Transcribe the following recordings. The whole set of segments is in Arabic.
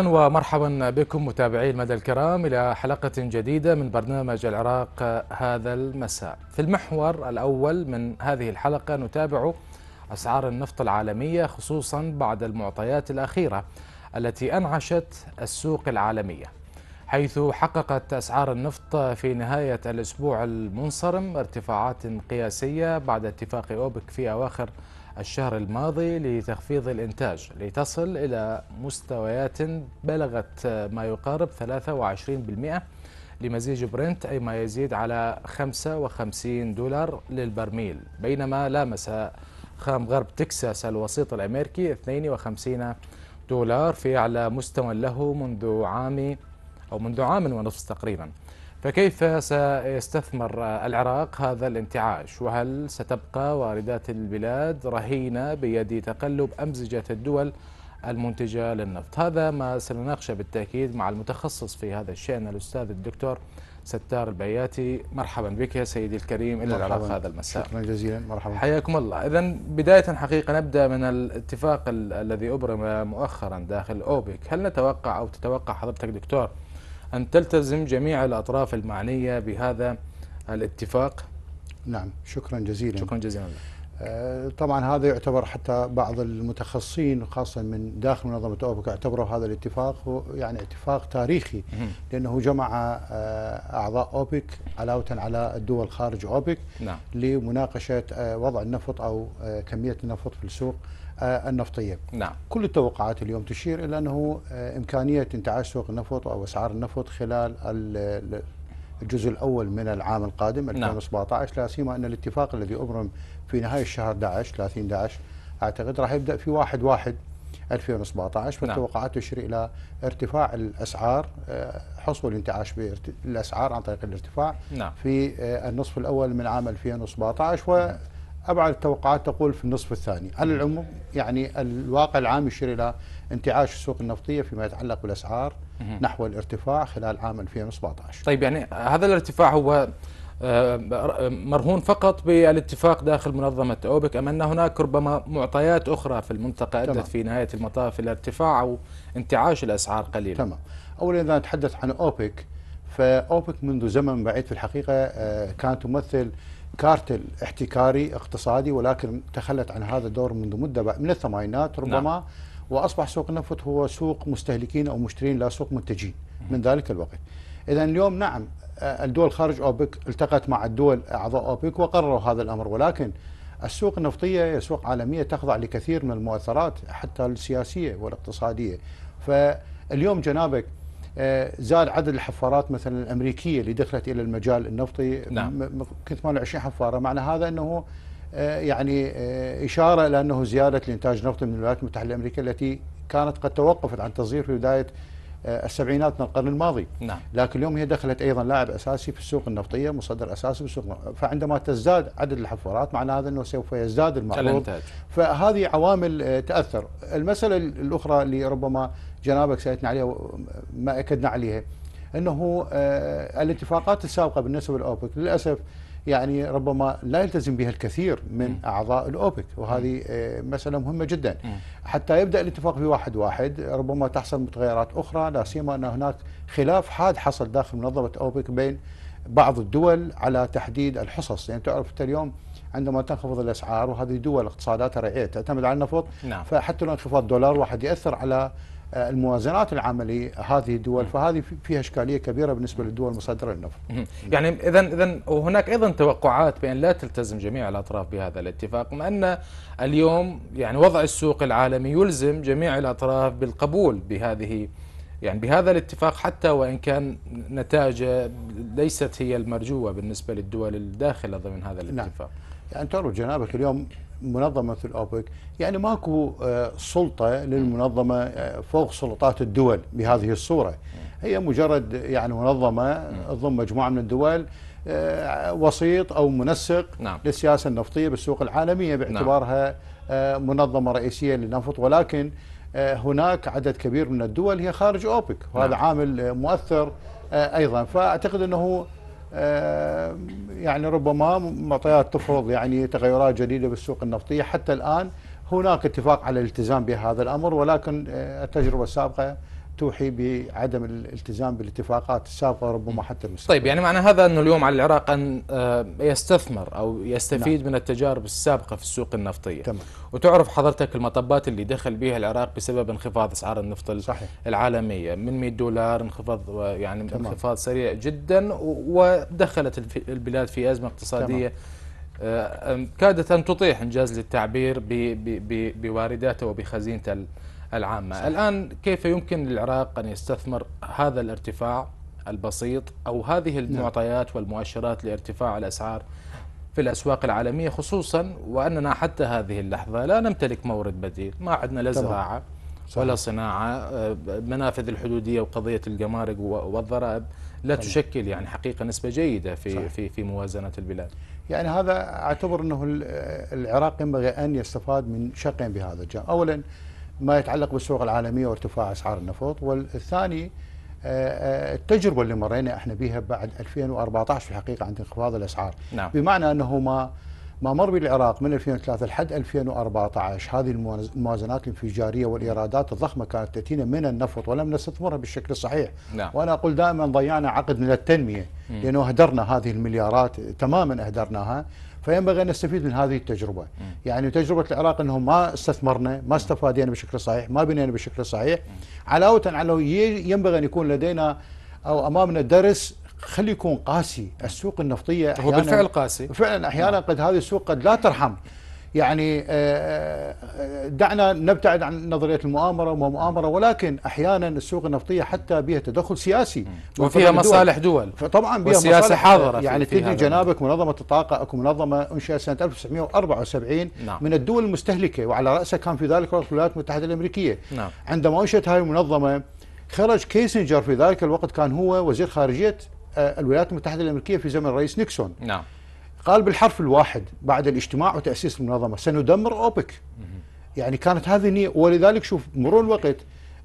أهلا ومرحبا بكم متابعي المدى الكرام إلى حلقة جديدة من برنامج العراق هذا المساء في المحور الأول من هذه الحلقة نتابع أسعار النفط العالمية خصوصا بعد المعطيات الأخيرة التي أنعشت السوق العالمية حيث حققت أسعار النفط في نهاية الأسبوع المنصرم ارتفاعات قياسية بعد اتفاق أوبك في أواخر الشهر الماضي لتخفيض الإنتاج لتصل إلى مستويات بلغت ما يقارب 23% لمزيج برنت أي ما يزيد على 55 دولار للبرميل بينما لامس خام غرب تكساس الوسيط الأمريكي 52 دولار في أعلى مستوى له منذ عام أو منذ عام ونصف تقريباً فكيف سيستثمر العراق هذا الانتعاش وهل ستبقى واردات البلاد رهينة بيد تقلب أمزجة الدول المنتجة للنفط هذا ما سنناقشه بالتأكيد مع المتخصص في هذا الشأن الأستاذ الدكتور ستار البياتي مرحبا بك يا سيدي الكريم إلى العراق هذا المساء شكرا جزيلا مرحبا حياكم الله إذا بداية حقيقة نبدأ من الاتفاق الذي أبرم مؤخرا داخل أوبك هل نتوقع أو تتوقع حضرتك دكتور أن تلتزم جميع الأطراف المعنية بهذا الاتفاق نعم شكرا جزيلا شكرا جزيلا آه، طبعا هذا يعتبر حتى بعض المتخصصين خاصة من داخل منظمة أوبك اعتبروا هذا الاتفاق يعني اتفاق تاريخي لأنه جمع آه، أعضاء أوبك علاوة على الدول خارج أوبك نعم. لمناقشة آه، وضع النفط أو كمية النفط في السوق آه، النفطيه. نعم. كل التوقعات اليوم تشير الى انه آه، امكانيه انتعاش سوق النفط او اسعار النفط خلال الجزء الاول من العام القادم 2017 نعم. لا سيما ان الاتفاق الذي ابرم في نهايه الشهر 11 30 11 اعتقد راح يبدا في 1 1 2017 والتوقعات تشير الى ارتفاع الاسعار آه، حصول انتعاش بالاسعار عن طريق الارتفاع نعم. في النصف الاول من عام 2017 و ابعد التوقعات تقول في النصف الثاني، على العموم يعني الواقع العام يشير الى انتعاش السوق النفطيه فيما يتعلق بالاسعار نحو الارتفاع خلال عام 2017. طيب يعني هذا الارتفاع هو آه، مرهون فقط بالاتفاق داخل منظمة أوبك أم أن هناك ربما معطيات أخرى في المنطقة أدت في نهاية المطاف إلى ارتفاع أو انتعاش الأسعار قليلا تمام أولا إذا نتحدث عن أوبك فأوبك منذ زمن بعيد في الحقيقة آه، كانت تمثل كارتل احتكاري اقتصادي ولكن تخلت عن هذا الدور منذ مدة من الثمانينات ربما نعم. وأصبح سوق النفط هو سوق مستهلكين أو مشترين لا سوق منتجين من ذلك الوقت إذا اليوم نعم آه، الدول خارج أوبك التقت مع الدول أعضاء أوبك وقرروا هذا الأمر ولكن السوق النفطية هي سوق عالمية تخضع لكثير من المؤثرات حتى السياسية والاقتصادية فاليوم جنابك آه، زاد عدد الحفارات مثلا الامريكيه اللي دخلت الى المجال النفطي نعم. كنت 28 حفاره معنى هذا انه آه، يعني آه، اشاره الى انه زياده الانتاج النفطي من الولايات المتحده الامريكيه التي كانت قد توقفت عن تصدير في بدايه السبعينات من القرن الماضي نعم. لكن اليوم هي دخلت ايضا لاعب اساسي في السوق النفطيه مصدر اساسي في السوق فعندما تزداد عدد الحفارات معنى هذا انه سوف يزداد المعروض فهذه عوامل تاثر المساله الاخرى اللي ربما جنابك سالتنا عليها ما اكدنا عليها انه آه، الاتفاقات السابقه بالنسبه للاوبك للاسف يعني ربما لا يلتزم بها الكثير من اعضاء الاوبك وهذه آه، مساله مهمه جدا حتى يبدا الاتفاق في واحد واحد ربما تحصل متغيرات اخرى لا سيما ان هناك خلاف حاد حصل داخل منظمه اوبك بين بعض الدول على تحديد الحصص يعني تعرف اليوم عندما تنخفض الاسعار وهذه دول اقتصاداتها رعيه تعتمد على النفط نعم. فحتى لو انخفاض دولار واحد ياثر على آه، الموازنات العملية هذه الدول فهذه فيها اشكاليه كبيره بالنسبه للدول المصدره للنفط. يعني اذا اذا وهناك ايضا توقعات بان لا تلتزم جميع الاطراف بهذا الاتفاق مع ان اليوم يعني وضع السوق العالمي يلزم جميع الاطراف بالقبول بهذه يعني بهذا الاتفاق حتى وان كان نتائجه ليست هي المرجوه بالنسبه للدول الداخله ضمن هذا نعم. الاتفاق. نعم. يعني ترى جنابك اليوم منظمه الاوبك يعني ماكو آه، سلطه للمنظمه آه، فوق سلطات الدول بهذه الصوره هي مجرد يعني منظمه تضم مجموعه من الدول آه، وسيط او منسق نعم. للسياسه النفطيه بالسوق العالميه نعم. باعتبارها منظمه رئيسيه للنفط ولكن هناك عدد كبير من الدول هي خارج اوبك وهذا نعم. عامل مؤثر ايضا فاعتقد انه آه، يعني ربما معطيات تفرض يعني تغيرات جديده بالسوق النفطيه حتى الان هناك اتفاق على الالتزام بهذا الامر ولكن آه، التجربه السابقه توحي بعدم الالتزام بالاتفاقات السابقه وربما حتى المستقبل. طيب يعني معنى هذا انه اليوم على العراق ان آه، يستثمر او يستفيد نعم. من التجارب السابقه في السوق النفطيه. تمام. وتعرف حضرتك المطبات اللي دخل بها العراق بسبب انخفاض اسعار النفط صحيح. العالميه من 100 دولار انخفاض يعني تمام. انخفاض سريع جدا ودخلت البلاد في ازمه اقتصاديه تمام. آه، كادت أن تطيح إنجاز للتعبير بوارداته وبخزينته العامة الآن كيف يمكن للعراق أن يستثمر هذا الارتفاع البسيط أو هذه نعم. المعطيات والمؤشرات لارتفاع الأسعار في الأسواق العالمية خصوصا وأننا حتى هذه اللحظة لا نمتلك مورد بديل ما عندنا لا زراعة ولا صناعة آه، منافذ الحدودية وقضية الجمارك والضرائب لا تشكل يعني حقيقة نسبة جيدة في صحيح. في في موازنة البلاد يعني هذا أعتبر أنه العراق ينبغي أن يستفاد من شقين بهذا الجانب أولا ما يتعلق بالسوق العالميه وارتفاع اسعار النفط والثاني آه، آه، التجربه اللي مرينا احنا بها بعد 2014 في الحقيقه عند انخفاض الاسعار نعم. بمعنى انه ما ما مر بالعراق من 2003 لحد 2014 هذه الموازنات الانفجاريه والايرادات الضخمه كانت تاتينا من النفط ولم نستثمرها بالشكل الصحيح نعم. وانا اقول دائما ضيعنا عقد من التنميه لانه اهدرنا هذه المليارات تماما اهدرناها فينبغي ان نستفيد من هذه التجربه يعني تجربه العراق انه ما استثمرنا ما استفادينا بشكل صحيح ما بنينا بشكل صحيح علاوه على ينبغي ان يكون لدينا او امامنا درس خلي يكون قاسي السوق النفطيه هو بالفعل قاسي فعلا احيانا قد هذه السوق قد لا ترحم يعني آه، آه، دعنا نبتعد عن نظريه المؤامره وما مؤامره ولكن احيانا السوق النفطيه حتى بها تدخل سياسي وفيها مصالح دول فطبعا بها مصالح حاضره يعني تجي جنابك منظمه الطاقه اكو منظمه انشئت سنه 1974 نعم. من الدول المستهلكه وعلى راسها كان في ذلك الولايات المتحده الامريكيه نعم. عندما انشئت هذه المنظمه خرج كيسنجر في ذلك الوقت كان هو وزير خارجيه آه، الولايات المتحده الامريكيه في زمن الرئيس نيكسون نعم قال بالحرف الواحد بعد الاجتماع وتأسيس المنظمة سندمر أوبك يعني كانت هذه نية ولذلك شوف مرور الوقت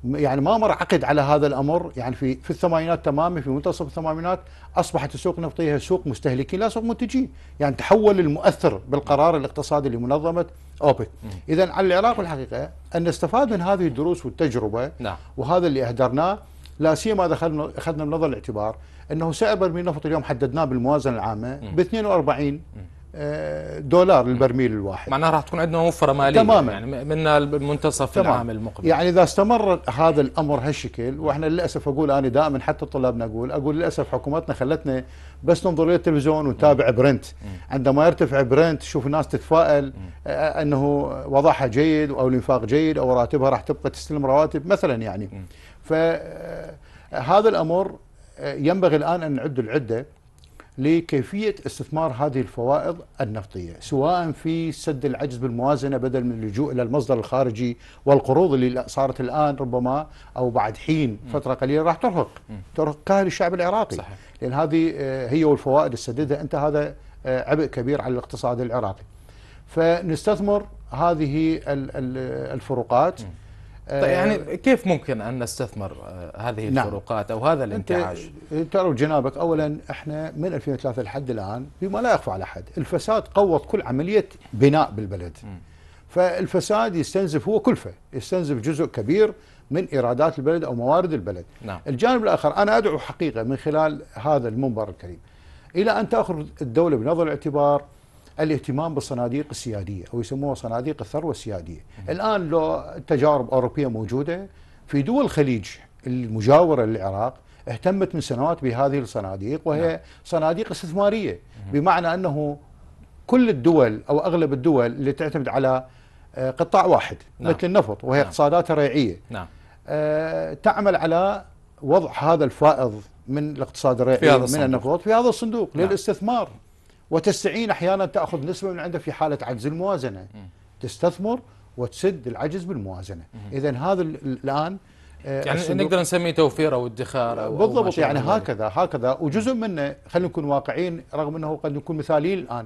يعني ما مر عقد على هذا الامر يعني في في الثمانينات تماما في منتصف الثمانينات اصبحت السوق النفطيه سوق مستهلكين لا سوق منتجين، يعني تحول المؤثر بالقرار الاقتصادي لمنظمه اوبك. اذا على العراق الحقيقه ان نستفاد من هذه الدروس والتجربه نعم. وهذا اللي اهدرناه لا سيما اذا اخذنا بنظر الاعتبار انه سعر برميل النفط اليوم حددناه بالموازنه العامه ب 42 آه، دولار للبرميل الواحد معناها راح تكون عندنا موفره ماليه تماما يعني من المنتصف تمام. العام المقبل يعني اذا استمر هذا الامر هالشكل واحنا للاسف اقول انا دائما حتى طلابنا اقول اقول للاسف حكومتنا خلتنا بس ننظر للتلفزيون ونتابع برنت عندما يرتفع برنت شوف الناس تتفائل آه، آه، انه وضعها جيد او الانفاق جيد او راتبها راح تبقى تستلم رواتب مثلا يعني ف هذا الامر ينبغي الآن أن نعد العدة لكيفية استثمار هذه الفوائض النفطية سواء في سد العجز بالموازنة بدل من اللجوء إلى المصدر الخارجي والقروض اللي صارت الآن ربما أو بعد حين فترة قليلة راح ترهق ترهق كاهل الشعب العراقي صحيح. لأن هذه آه، هي والفوائد السديدة أنت هذا آه، عبء كبير على الاقتصاد العراقي فنستثمر هذه الفروقات م. طيب آه، يعني كيف ممكن ان نستثمر آه، هذه نعم. الفروقات او هذا الانتعاش؟ تعرف جنابك اولا احنا من 2003 لحد الان بما لا يخفى على احد، الفساد قوض كل عمليه بناء بالبلد. م. فالفساد يستنزف هو كلفه، يستنزف جزء كبير من ايرادات البلد او موارد البلد. نعم. الجانب الاخر انا ادعو حقيقه من خلال هذا المنبر الكريم الى ان تاخذ الدوله بنظر الاعتبار الاهتمام بالصناديق السياديه او يسموها صناديق الثروه السياديه الان لو تجارب اوروبيه موجوده في دول الخليج المجاوره للعراق اهتمت من سنوات بهذه الصناديق وهي نعم. صناديق استثماريه بمعنى انه كل الدول او اغلب الدول اللي تعتمد على آه، قطاع واحد نعم. مثل النفط وهي نعم. اقتصادات ريعيه نعم. آه تعمل على وضع هذا الفائض من الاقتصاد الريعي من النفط في هذا الصندوق نعم. للاستثمار وتستعين احيانا تاخذ نسبه من عنده في حاله عجز الموازنه تستثمر وتسد العجز بالموازنه اذا هذا الان آه، يعني نقدر نسميه توفير او ادخار أو بالضبط يعني هكذا هكذا وجزء منه خلينا نكون واقعيين رغم انه قد نكون مثاليين الان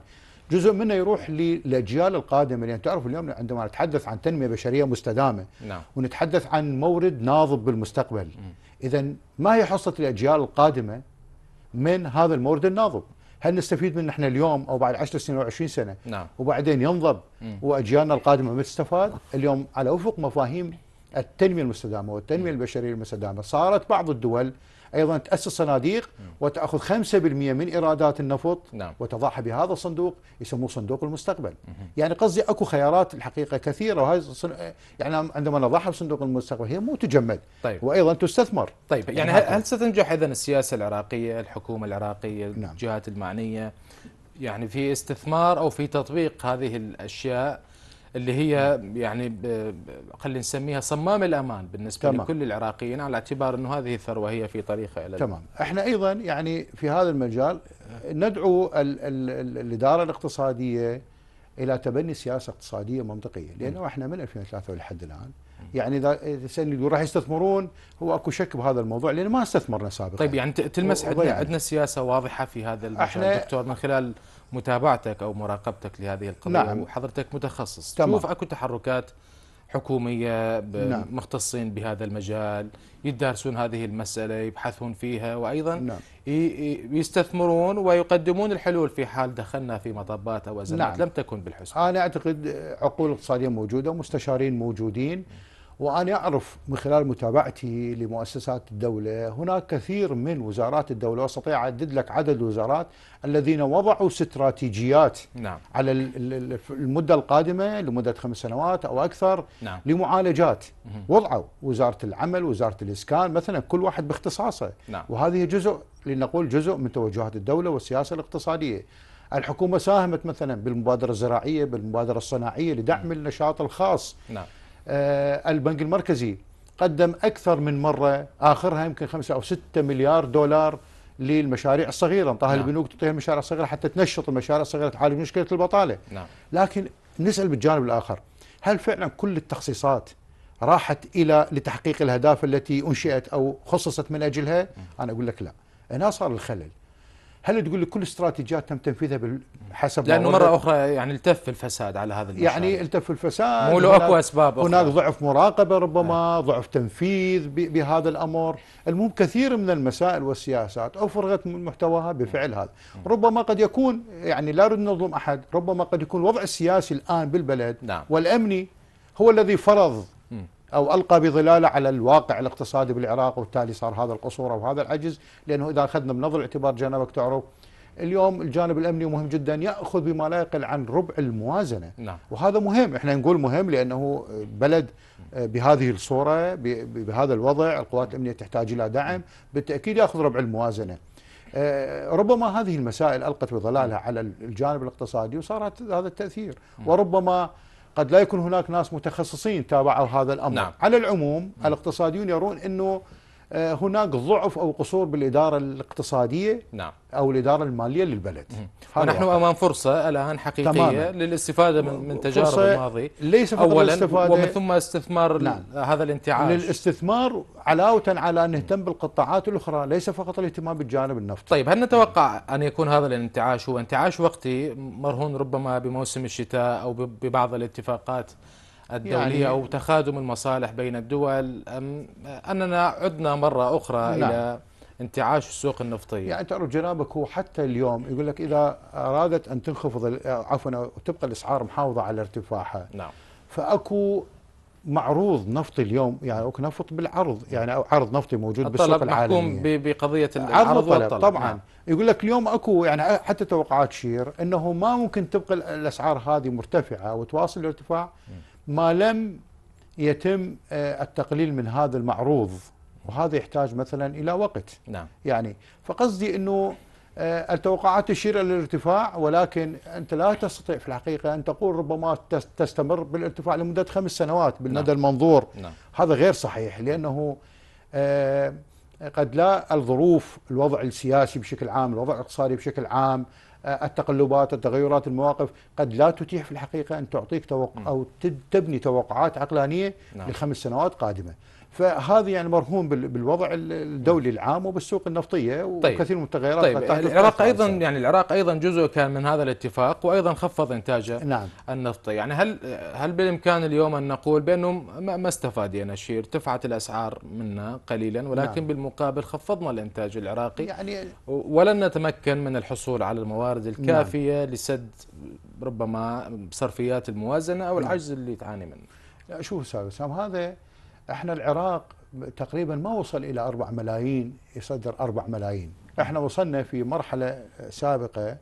جزء منه يروح للاجيال القادمه لان تعرف اليوم عندما نتحدث عن تنميه بشريه مستدامه نعم. ونتحدث عن مورد ناضب بالمستقبل اذا ما هي حصه الاجيال القادمه من هذا المورد الناضب هل نستفيد منه احنا اليوم او بعد 10 سنين او 20 سنه نعم. وبعدين ينضب واجيالنا القادمه ما تستفاد اليوم على افق مفاهيم التنميه المستدامه والتنميه البشريه المستدامه صارت بعض الدول أيضا تأسس صناديق نعم. وتأخذ 5% من إيرادات النفط نعم. وتضعها بهذا الصندوق يسموه صندوق المستقبل يعني قصدي أكو خيارات الحقيقة كثيرة وهي صن... يعني عندما نضعها في صندوق المستقبل هي مو تجمد طيب. وأيضا تستثمر طيب يعني, يعني هل, هل ستنجح إذا السياسة العراقية الحكومة العراقية نعم. الجهات المعنية يعني في استثمار أو في تطبيق هذه الأشياء اللي هي يعني خلينا نسميها صمام الامان بالنسبه تمام. لكل العراقيين على اعتبار انه هذه الثروه هي في طريقها الى تمام احنا ايضا يعني في هذا المجال ندعو ال ال ال الاداره الاقتصاديه الى تبني سياسه اقتصاديه منطقيه لانه احنا من 2003 ولحد الان يعني اذا تسالني يقول راح يستثمرون هو اكو شك بهذا الموضوع لان ما استثمرنا سابقا طيب يعني تلمس عندنا يعني؟ عندنا سياسه واضحه في هذا المجال دكتور من خلال متابعتك أو مراقبتك لهذه القضية نعم. وحضرتك متخصص تمام. تشوف أكو تحركات حكومية نعم. مختصين بهذا المجال يدارسون هذه المسألة يبحثون فيها وأيضا نعم. يستثمرون ويقدمون الحلول في حال دخلنا في مطبات أو أزمات نعم. لم تكن بالحسن أنا أعتقد عقول اقتصادية موجودة ومستشارين موجودين وأنا أعرف من خلال متابعتي لمؤسسات الدولة هناك كثير من وزارات الدولة وأستطيع أعدد لك عدد الوزارات الذين وضعوا استراتيجيات نعم. على المدة القادمة لمدة خمس سنوات أو أكثر نعم. لمعالجات وضعوا وزارة العمل وزارة الإسكان مثلا كل واحد باختصاصه نعم. وهذه جزء لنقول جزء من توجهات الدولة والسياسة الاقتصادية الحكومة ساهمت مثلا بالمبادرة الزراعية بالمبادرة الصناعية لدعم النشاط الخاص نعم. آه، البنك المركزي قدم أكثر من مرة آخرها يمكن خمسة أو ستة مليار دولار للمشاريع الصغيرة انطاها نعم. البنوك تعطيها المشاريع الصغيرة حتى تنشط المشاريع الصغيرة تعالج مشكلة البطالة نعم. لكن نسأل بالجانب الآخر هل فعلا كل التخصيصات راحت إلى لتحقيق الأهداف التي أنشئت أو خصصت من أجلها؟ أنا أقول لك لا هنا صار الخلل هل تقول لي كل استراتيجيات تم تنفيذها حسب لانه مره اخرى يعني التف الفساد على هذا المشروع يعني التف الفساد مو له اكو اسباب أخرى. هناك ضعف مراقبه ربما أه. ضعف تنفيذ بهذا الامر المهم كثير من المسائل والسياسات افرغت من محتواها بفعل هذا نعم. ربما قد يكون يعني لا نريد نظلم احد ربما قد يكون الوضع السياسي الان بالبلد نعم. والامني هو الذي فرض أو ألقى بظلاله على الواقع الاقتصادي بالعراق وبالتالي صار هذا القصور أو هذا العجز لأنه إذا أخذنا بنظر الاعتبار جانبك تعرف اليوم الجانب الامني مهم جدا ياخذ بما لا يقل عن ربع الموازنه نعم. وهذا مهم احنا نقول مهم لانه بلد آه، بهذه الصوره بهذا الوضع القوات الامنيه تحتاج الى دعم بالتاكيد ياخذ ربع الموازنه آه، ربما هذه المسائل القت بظلالها على الجانب الاقتصادي وصارت هذا التاثير نعم. وربما قد لا يكون هناك ناس متخصصين تابعوا هذا الامر نعم. على العموم الاقتصاديون يرون انه آه، هناك ضعف أو قصور بالإدارة الاقتصادية نعم. أو الإدارة المالية للبلد ونحن أمام فرصة الآن حقيقية تماما. للاستفادة من, من تجارب الماضي ليس فقط أولا الاستفادة ومن ثم استثمار نعم. هذا الانتعاش للاستثمار علاوة على أن نهتم بالقطاعات الأخرى ليس فقط الاهتمام بالجانب النفطي طيب هل نتوقع أن يكون هذا الانتعاش هو انتعاش وقتي مرهون ربما بموسم الشتاء أو ببعض الاتفاقات الدولية يعني أو تخادم المصالح بين الدول أم أننا عدنا مرة أخرى نعم. إلى انتعاش السوق النفطية يعني تعرف جنابك هو حتى اليوم يقول لك إذا أرادت أن تنخفض عفوا تبقى الأسعار محافظة على ارتفاعها نعم فأكو معروض نفط اليوم يعني أكو نفط بالعرض يعني أو عرض نفطي موجود بالسوق العالمي بقضية العرض والطلب طبعا نعم. يقول لك اليوم أكو يعني حتى توقعات شير أنه ما ممكن تبقى الأسعار هذه مرتفعة وتواصل الارتفاع م. ما لم يتم آه، التقليل من هذا المعروض وهذا يحتاج مثلا إلى وقت نعم. يعني فقصدي أنه آه، التوقعات تشير إلى الارتفاع ولكن أنت لا تستطيع في الحقيقة أن تقول ربما تستمر بالارتفاع لمدة خمس سنوات بالمدى نعم. المنظور نعم. هذا غير صحيح لأنه آه، قد لا الظروف الوضع السياسي بشكل عام الوضع الاقتصادي بشكل عام آه، التقلبات التغيرات المواقف قد لا تتيح في الحقيقة أن تعطيك توقع أو تبني توقعات عقلانية نعم. لخمس سنوات قادمة فهذا يعني مرهون بالوضع الدولي العام وبالسوق النفطيه طيب. وكثير طيب من التغيرات طيب العراق ايضا يعني العراق ايضا جزء كان من هذا الاتفاق وايضا خفض انتاجه نعم. النفطي يعني هل هل بالامكان اليوم ان نقول بانه ما استفاد يا شيء ارتفعت الاسعار منا قليلا ولكن نعم. بالمقابل خفضنا الانتاج العراقي يعني ولن نتمكن من الحصول على الموارد الكافيه نعم. لسد ربما صرفيات الموازنه او نعم. العجز نعم. اللي تعاني منه لا شوف استاذ وسام هذا احنا العراق تقريبا ما وصل الى 4 ملايين يصدر 4 ملايين احنا وصلنا في مرحله سابقه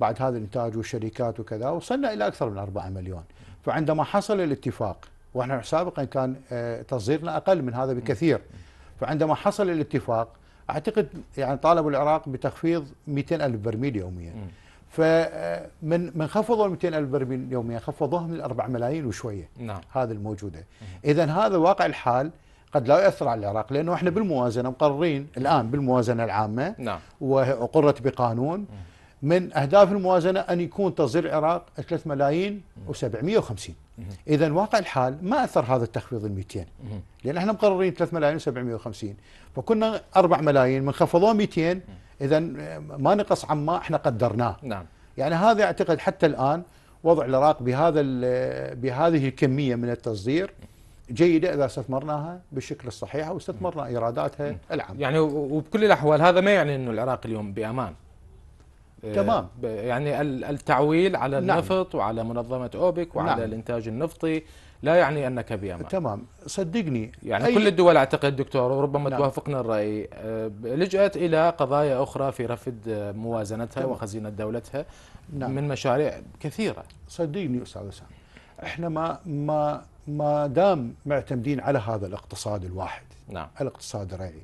بعد هذا الانتاج والشركات وكذا وصلنا الى اكثر من 4 مليون فعندما حصل الاتفاق واحنا سابقا كان آه، تصديرنا اقل من هذا بكثير فعندما حصل الاتفاق اعتقد يعني طالبوا العراق بتخفيض 200 الف برميل يوميا فمن آه، من خفضوا ال 200 الف برميل يوميا خفضوها من 4 ملايين وشويه نعم هذا الموجوده اذا هذا واقع الحال قد لا يؤثر على العراق لانه احنا بالموازنه مقررين الان بالموازنه العامه نعم وقرت بقانون من اهداف الموازنه ان يكون تصدير العراق 3 ملايين و750 اذا واقع الحال ما اثر هذا التخفيض ال 200 لان احنا مقررين 3 ملايين و750 فكنا 4 ملايين من خفضوه 200 اذا ما نقص عما احنا قدرناه نعم يعني هذا اعتقد حتى الان وضع العراق بهذا بهذه الكميه من التصدير جيدة إذا استثمرناها بالشكل الصحيح واستثمرنا إيراداتها العامة يعني وبكل الأحوال هذا ما يعني أنه العراق اليوم بأمان آه، تمام يعني التعويل على نعم. النفط نعم. وعلى منظمة أوبك وعلى نعم. الإنتاج النفطي لا يعني انك بامان تمام صدقني يعني أي... كل الدول اعتقد دكتور وربما نعم. توافقنا الراي آه، لجات الى قضايا اخرى في رفض آه، موازنتها تمام. وخزينه دولتها نعم. من مشاريع كثيره صدقني استاذ اسامه احنا ما ما ما دام معتمدين على هذا الاقتصاد الواحد نعم الاقتصاد الريعي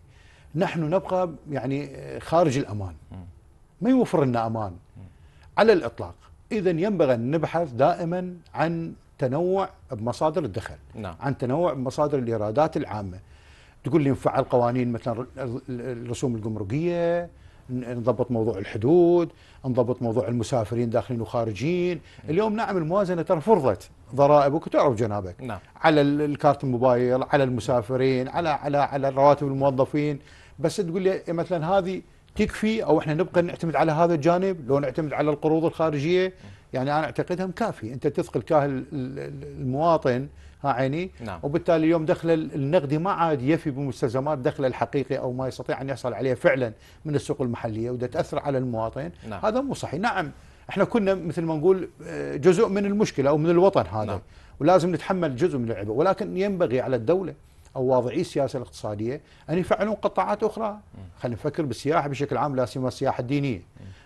نحن نبقى يعني آه، خارج الامان ما يوفر لنا امان على الاطلاق اذا ينبغي ان نبحث دائما عن تنوع بمصادر الدخل نعم. عن تنوع بمصادر الايرادات العامه تقول لي نفعل قوانين مثلا الرسوم الجمركيه نضبط موضوع الحدود نضبط موضوع المسافرين داخلين وخارجين اليوم نعم الموازنه ترى فرضت ضرائبك وتعرف جنابك نعم. على الكارت الموبايل على المسافرين على على على رواتب الموظفين بس تقول لي مثلا هذه تكفي او احنا نبقى نعتمد على هذا الجانب لو نعتمد على القروض الخارجيه يعني انا اعتقدها كافي انت تثقل كاهل المواطن ها عيني نعم. وبالتالي اليوم دخل النقدي ما عاد يفي بمستلزمات دخله الحقيقي او ما يستطيع ان يحصل عليه فعلا من السوق المحليه وده تاثر على المواطن نعم. هذا مو صحيح نعم احنا كنا مثل ما نقول آه، جزء من المشكله او من الوطن هذا نعم. ولازم نتحمل جزء من العبء ولكن ينبغي على الدوله او واضعي السياسه الاقتصاديه ان يفعلون قطاعات اخرى خلينا نفكر بالسياحه بشكل عام لا سيما السياحه الدينيه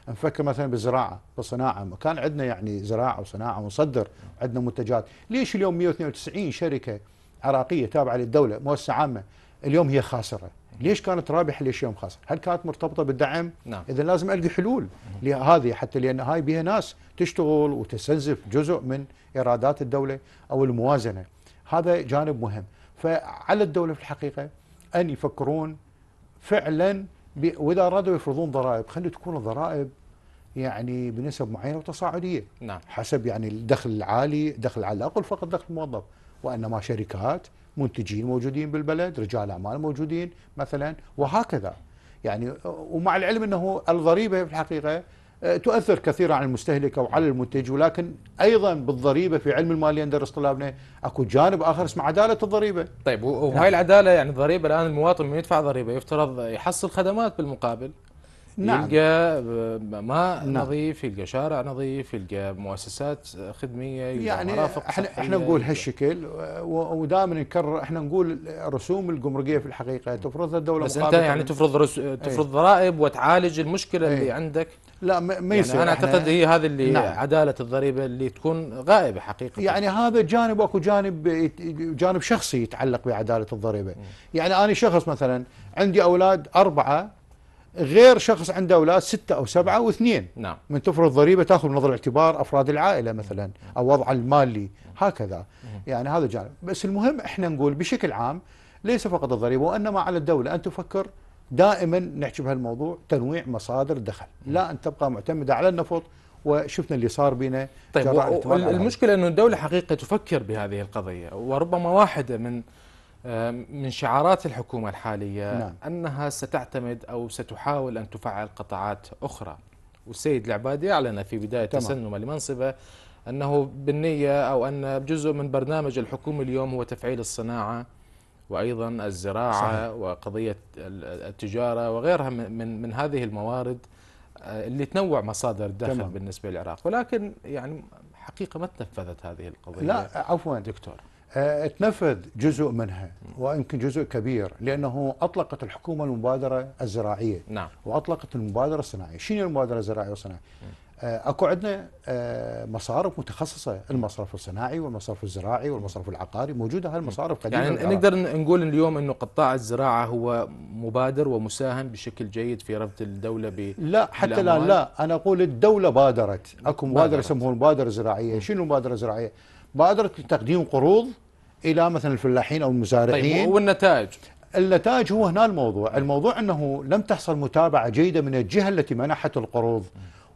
نفكر مثلا بالزراعه بالصناعه كان عندنا يعني زراعه وصناعه ونصدر عندنا منتجات ليش اليوم 192 شركه عراقيه تابعه للدوله مؤسسه عامه اليوم هي خاسره ليش كانت رابحه ليش اليوم خاسره هل كانت مرتبطه بالدعم نعم. اذا لازم القي حلول لهذه حتى لان هاي بها ناس تشتغل وتستنزف جزء من ايرادات الدوله او الموازنه هذا جانب مهم فعلى الدولة في الحقيقة أن يفكرون فعلا وإذا أرادوا يفرضون ضرائب خلي تكون الضرائب يعني بنسب معينة وتصاعدية نعم. حسب يعني الدخل العالي دخل على الأقل فقط دخل الموظف وإنما شركات منتجين موجودين بالبلد رجال أعمال موجودين مثلا وهكذا يعني ومع العلم أنه الضريبة في الحقيقة آه، تؤثر كثيرا على المستهلك او على المنتج ولكن ايضا بالضريبه في علم الماليه ندرس طلابنا اكو جانب اخر اسمه عداله الضريبه. طيب وهاي نعم. العداله يعني الضريبه الان المواطن من يدفع ضريبه يفترض يحصل خدمات بالمقابل. نعم. يلقى آه، ماء نعم. نظيف يلقى شارع نظيف يلقى مؤسسات خدميه يلقى يعني مرافق احنا احنا نقول هالشكل ودائما نكرر احنا نقول الرسوم الجمركيه في الحقيقه تفرضها الدوله بس انت يعني تفرض رس... إيه. تفرض ضرائب وتعالج المشكله اللي إيه. عندك لا ما يعني يصير يعني انا اعتقد هي هذه اللي نعم. عداله الضريبه اللي تكون غائبه حقيقه يعني هذا جانب اكو جانب جانب شخصي يتعلق بعداله الضريبه م. يعني انا شخص مثلا عندي اولاد اربعه غير شخص عنده اولاد سته او سبعه واثنين نعم من تفرض ضريبه تاخذ نظر الاعتبار افراد العائله مثلا او وضع المالي هكذا يعني هذا جانب بس المهم احنا نقول بشكل عام ليس فقط الضريبه وانما على الدوله ان تفكر دائما نحكي بهالموضوع تنويع مصادر دخل لا ان تبقى معتمده على النفط وشفنا اللي صار بنا طيب المشكله انه الدوله حقيقه تفكر بهذه القضيه وربما واحده من آه، من شعارات الحكومه الحاليه نعم. انها ستعتمد او ستحاول ان تفعل قطاعات اخرى والسيد العبادي اعلن في بدايه تسنمه لمنصبه انه بالنيه او ان جزء من برنامج الحكومه اليوم هو تفعيل الصناعه وايضا الزراعه صحيح. وقضيه التجاره وغيرها من من هذه الموارد آه، اللي تنوع مصادر الدخل تمام. بالنسبه للعراق ولكن يعني حقيقه ما تنفذت هذه القضيه لا عفوا دكتور آه، تنفذ جزء منها ويمكن جزء كبير لانه اطلقت الحكومه المبادره الزراعيه نعم. واطلقت المبادره الصناعيه، شنو المبادره الزراعيه والصناعيه؟ آه، اكو عندنا آه، مصارف متخصصه المصرف الصناعي والمصرف الزراعي والمصرف العقاري موجوده هالمصارف قديمه قديما يعني القرار. نقدر نقول اليوم انه قطاع الزراعه هو مبادر ومساهم بشكل جيد في ربط الدوله ب لا حتى الان لا انا اقول الدوله بادرت اكو مبادره يسموها مبادره زراعيه شنو المبادره الزراعيه؟ بادرت تقديم قروض الى مثلا الفلاحين او المزارعين طيب والنتائج النتائج هو هنا الموضوع الموضوع انه لم تحصل متابعه جيده من الجهه التي منحت القروض م.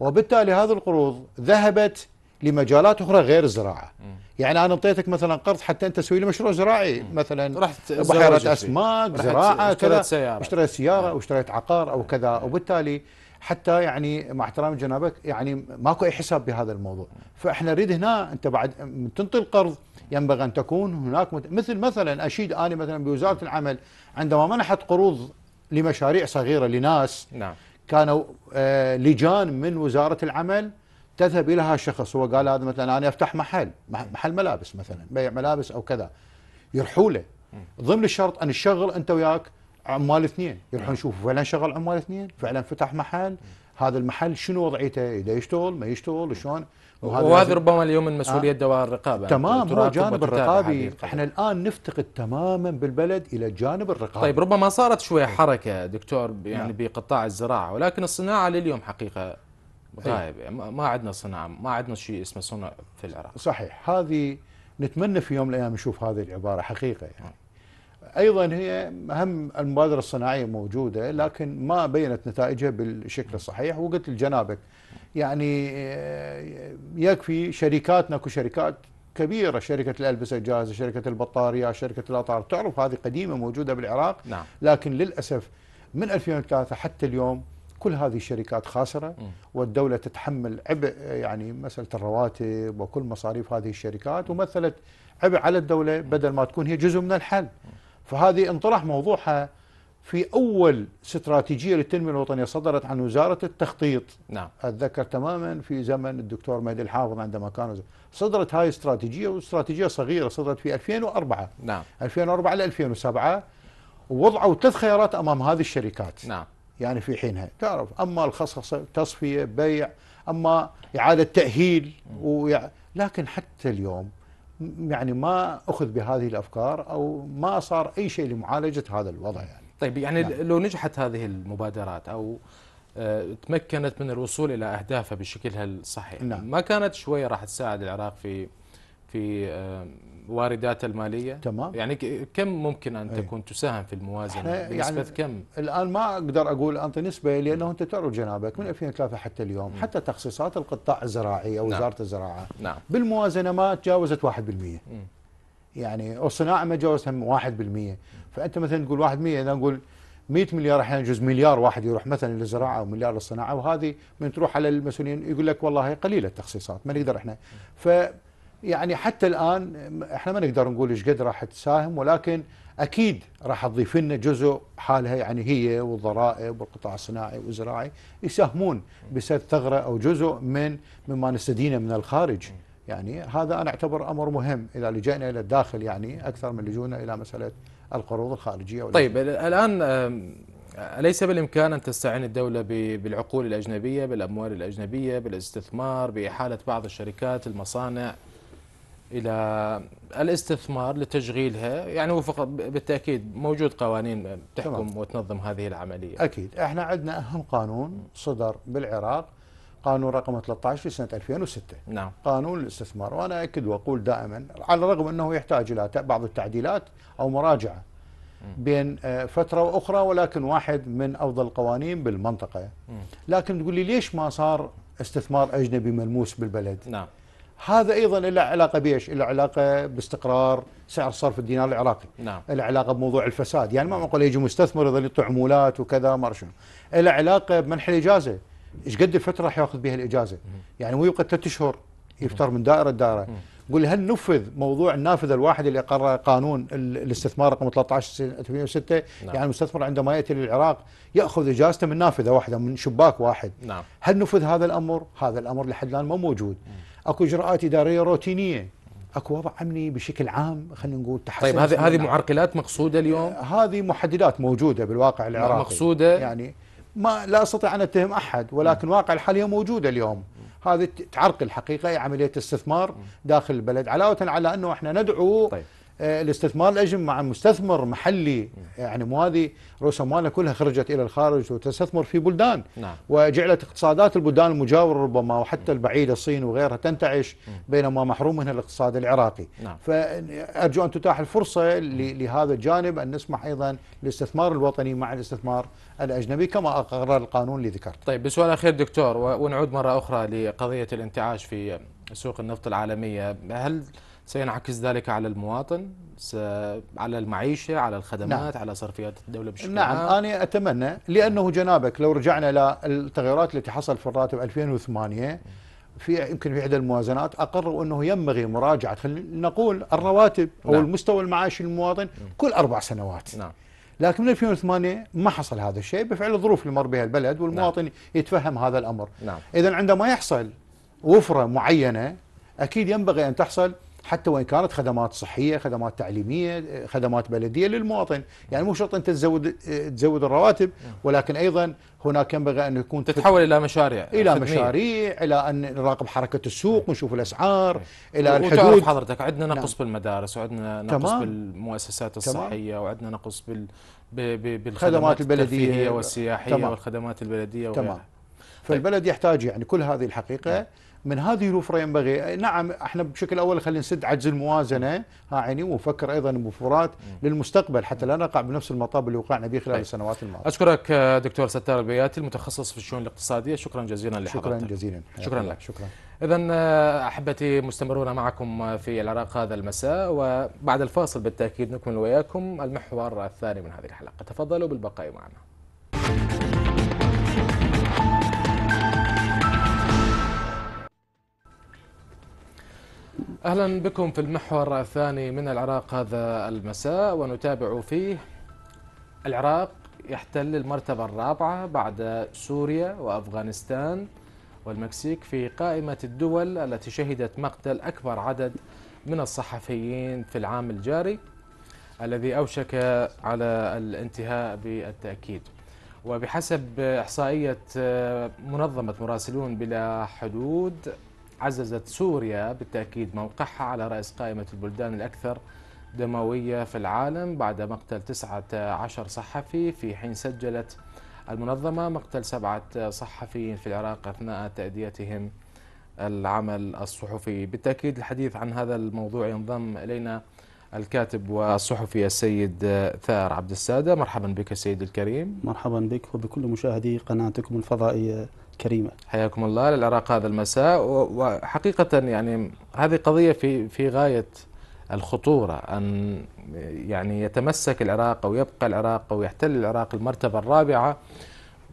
وبالتالي هذه القروض ذهبت لمجالات اخرى غير الزراعه مم. يعني انا اعطيتك مثلا قرض حتى انت تسوي لي مشروع زراعي مم. مثلا رحت بحيره اسماك زراعه كذا سيارة. اشتريت سياره نعم. واشتريت عقار او كذا نعم. وبالتالي حتى يعني مع احترام جنابك يعني ماكو اي حساب بهذا الموضوع فاحنا نريد هنا انت بعد من تنطي القرض ينبغي ان تكون هناك مت... مثل مثلا اشيد اني مثلا بوزاره العمل عندما منحت قروض لمشاريع صغيره لناس نعم كانوا آه، لجان من وزاره العمل تذهب الى هذا الشخص هو قال هذا مثلا انا افتح محل محل ملابس مثلا بيع ملابس او كذا يرحوا له ضمن الشرط ان الشغل انت وياك عمال اثنين يروحون يشوفوا فعلا شغل عمال اثنين فعلا فتح محل هذا المحل شنو وضعيته اذا يشتغل ما يشتغل شلون وهذا, وهذا ربما اليوم من مسؤوليه آه دوائر الرقابه تمام هو جانب الرقابي احنا الان نفتقد تماما بالبلد الى جانب الرقابه طيب ربما صارت شويه طيب. حركه دكتور يعني نعم. بقطاع الزراعه ولكن الصناعه لليوم حقيقه طيب ما عندنا صناعه ما عندنا شيء اسمه صنع في العراق صحيح هذه نتمنى في يوم من الايام نشوف هذه العباره حقيقه يعني نعم. ايضا هي اهم المبادره الصناعيه موجوده لكن ما بينت نتائجها بالشكل الصحيح وقلت لجنابك يعني آه، يكفي شركاتنا كشركات كبيرة شركة الألبسة الجاهزة شركة البطارية شركة الأطار تعرف هذه قديمة موجودة بالعراق نعم. لكن للأسف من 2003 حتى اليوم كل هذه الشركات خاسرة والدولة تتحمل عبء يعني مسألة الرواتب وكل مصاريف هذه الشركات ومثلت عبء على الدولة بدل ما تكون هي جزء من الحل فهذه انطرح موضوعها في أول استراتيجية للتنمية الوطنية صدرت عن وزارة التخطيط نعم أتذكر تماما في زمن الدكتور مهدي الحافظ عندما كان صدرت هاي استراتيجية واستراتيجية صغيرة صدرت في 2004 نعم 2004 ل 2007 ووضعوا ثلاث خيارات أمام هذه الشركات نعم يعني في حينها تعرف أما الخصخصة تصفية بيع أما إعادة تأهيل ويع... لكن حتى اليوم يعني ما أخذ بهذه الأفكار أو ما صار أي شيء لمعالجة هذا الوضع يعني طيب يعني نعم. لو نجحت هذه المبادرات أو آه، تمكنت من الوصول إلى أهدافها بشكلها الصحيح نعم. ما كانت شوية راح تساعد العراق في في آه، الواردات الماليه تمام يعني كم ممكن ان إيه. تكون تساهم في الموازنه بنسبه إيه، يعني كم الان ما اقدر اقول انطي نسبه لانه انت تعرف جنابك من 2003 حتى اليوم م. حتى تخصيصات القطاع الزراعي او نعم. وزاره نعم. الزراعه نعم. بالموازنه ما تجاوزت 1% م. يعني الصناعة ما تجاوزت 1% فانت مثلا تقول 1% انا اقول 100 مليار احيانا يجوز مليار واحد يروح مثلا للزراعه ومليار للصناعه وهذه من تروح على المسؤولين يقول لك والله قليله التخصيصات ما نقدر احنا ف يعني حتى الان احنا ما نقدر نقول ايش قد راح تساهم ولكن اكيد راح تضيف لنا جزء حالها يعني هي والضرائب والقطاع الصناعي والزراعي يساهمون بسد ثغره او جزء من مما نستدينه من الخارج يعني هذا انا اعتبر امر مهم اذا لجأنا الى الداخل يعني اكثر من لجونا الى مساله القروض الخارجيه طيب الان آه، أليس بالإمكان أن تستعين الدولة بالعقول الأجنبية بالأموال الأجنبية بالاستثمار بإحالة بعض الشركات المصانع الى الاستثمار لتشغيلها يعني وفق بالتاكيد موجود قوانين تحكم تمام. وتنظم هذه العمليه اكيد احنا عندنا اهم قانون صدر بالعراق قانون رقم 13 في سنه 2006 نعم قانون الاستثمار وانا اكد واقول دائما على الرغم انه يحتاج الى بعض التعديلات او مراجعه بين آه، فتره واخرى ولكن واحد من افضل القوانين بالمنطقه لكن تقول لي ليش ما صار استثمار اجنبي ملموس بالبلد نعم هذا ايضا له علاقه بايش؟ له علاقه باستقرار سعر صرف الدينار العراقي. نعم. له علاقه بموضوع الفساد، يعني ما معقول يجي مستثمر يظل يعطي عمولات وكذا ما شنو. له علاقه بمنح الاجازه، ايش قد الفتره راح ياخذ بها الاجازه؟ يعني مو يبقى ثلاث اشهر يفتر من دائره لدائره. قل هل نفذ موضوع النافذه الواحده اللي قرر قانون الاستثمار رقم 13 2006 نعم. يعني المستثمر عندما ياتي للعراق ياخذ اجازته من نافذه واحده من شباك واحد نعم. هل نفذ هذا الامر؟ هذا الامر لحد الان ما موجود اكو اجراءات اداريه روتينيه اكو وضع امني بشكل عام خلينا نقول تحسن طيب هذه هذه معرقلات مقصوده اليوم؟ آه، هذه محددات موجوده بالواقع العراقي مقصوده يعني ما لا استطيع ان اتهم احد ولكن واقع الحال هي موجوده اليوم هذه تعرقل الحقيقة عملية استثمار داخل البلد علاوة على أنه احنا ندعو طيب. آه، الاستثمار الاجنبي مع مستثمر محلي يعني مو هذه رؤوس اموالنا كلها خرجت الى الخارج وتستثمر في بلدان نعم. وجعلت اقتصادات البلدان المجاوره ربما وحتى البعيده الصين وغيرها تنتعش بينما محروم منها الاقتصاد العراقي نعم. فارجو ان تتاح الفرصه لهذا الجانب ان نسمح ايضا للاستثمار الوطني مع الاستثمار الاجنبي كما اقرر القانون اللي ذكرت. طيب بسؤال اخير دكتور ونعود مره اخرى لقضيه الانتعاش في سوق النفط العالميه هل سينعكس ذلك على المواطن س... على المعيشة على الخدمات نعم. على صرفيات الدولة بشكل نعم عام. أنا أتمنى لأنه جنابك لو رجعنا للتغييرات التي حصل في الراتب 2008 في يمكن في احدى الموازنات اقروا انه ينبغي مراجعه خلينا نقول الرواتب او نعم. المستوى المعاشي للمواطن نعم. كل اربع سنوات نعم. لكن من 2008 ما حصل هذا الشيء بفعل الظروف اللي مر بها البلد نعم. والمواطن نعم. يتفهم هذا الامر نعم. اذا عندما يحصل وفره معينه اكيد ينبغي ان تحصل حتى وان كانت خدمات صحيه، خدمات تعليميه، خدمات بلديه للمواطن، يعني مو شرط انت تزود تزود الرواتب نعم. ولكن ايضا هناك ينبغي ان يكون تتحول الى مشاريع الى مشاريع الى ان نراقب حركه السوق ونشوف نعم. الاسعار مم. نعم. الى الحدود وتعرف حضرتك عندنا نقص نعم. بالمدارس وعندنا نقص تمام. بالمؤسسات الصحيه وعندنا نقص بال بالخدمات البلديه والسياحيه تمام. والخدمات البلديه تمام فالبلد يحتاج يعني كل هذه الحقيقه نعم. من هذه الوفره ينبغي نعم احنا بشكل اول خلينا نسد عجز الموازنه ها عيني ونفكر ايضا بوفرات للمستقبل حتى لا نقع بنفس المطاب اللي وقعنا به خلال طيب. السنوات الماضيه. اشكرك دكتور ستار البياتي المتخصص في الشؤون الاقتصاديه شكرا جزيلا لحضرتك. شكرا جزيلا. شكرا لك. شكرا. إذا أحبتي مستمرون معكم في العراق هذا المساء وبعد الفاصل بالتأكيد نكمل وياكم المحور الثاني من هذه الحلقة تفضلوا بالبقاء معنا أهلا بكم في المحور الثاني من العراق هذا المساء ونتابع فيه العراق يحتل المرتبة الرابعة بعد سوريا وأفغانستان والمكسيك في قائمة الدول التي شهدت مقتل أكبر عدد من الصحفيين في العام الجاري الذي أوشك على الانتهاء بالتأكيد وبحسب إحصائية منظمة مراسلون بلا حدود عززت سوريا بالتأكيد موقعها على رأس قائمة البلدان الأكثر دموية في العالم بعد مقتل 19 صحفي في حين سجلت المنظمة مقتل سبعة صحفيين في العراق أثناء تأديتهم العمل الصحفي بالتأكيد الحديث عن هذا الموضوع ينضم إلينا الكاتب والصحفي السيد ثار عبد السادة مرحبا بك سيد الكريم مرحبا بك وبكل مشاهدي قناتكم الفضائية الكريمة حياكم الله للعراق هذا المساء وحقيقة يعني هذه قضية في في غاية الخطورة أن يعني يتمسك العراق أو يبقى العراق أو يحتل العراق المرتبة الرابعة